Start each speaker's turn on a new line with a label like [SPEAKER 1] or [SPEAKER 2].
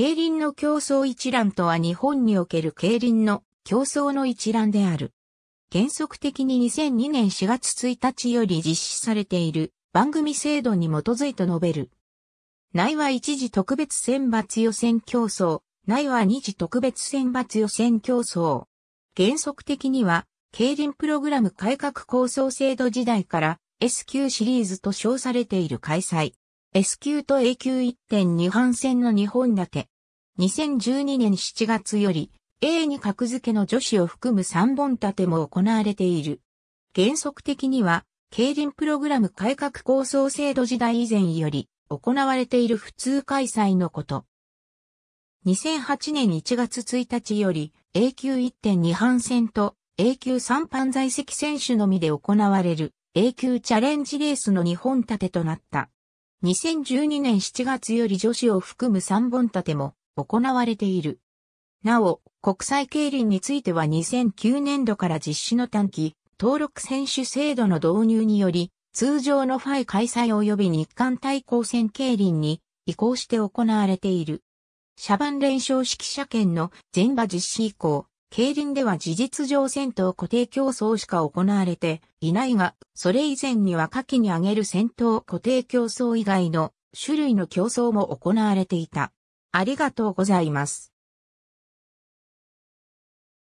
[SPEAKER 1] 競輪の競争一覧とは日本における競輪の
[SPEAKER 2] 競争の一覧である。原則的に2002年4月1日より実施されている番組制度に基づいて述べる。内は一時特別選抜予選競争、内は二次特別選抜予選競争。原則的には、競輪プログラム改革構想制度時代から S 級シリーズと称されている開催。S 級と A 級1.2半戦の2本立て。2012年7月より A に格付けの女子を含む3本立ても行われている。原則的には、競輪プログラム改革構想制度時代以前より行われている普通開催のこと。2008年1月1日より A 級1.2半戦と A 級3班在籍選手のみで行われる A 級チャレンジレースの2本立てとなった。2012年7月より女子を含む3本立ても行われている。なお、国際競輪については2009年度から実施の短期、登録選手制度の導入により、通常のファイ開催及び日韓対抗戦競輪に移行して行われている。シャバン連勝式車者権の全場実施以降、競輪では事実上戦闘固定競争しか行われていないが、それ以前には下記に挙げる戦闘固定競争以外の種類の競争も行わ
[SPEAKER 1] れていた。ありがとうございます。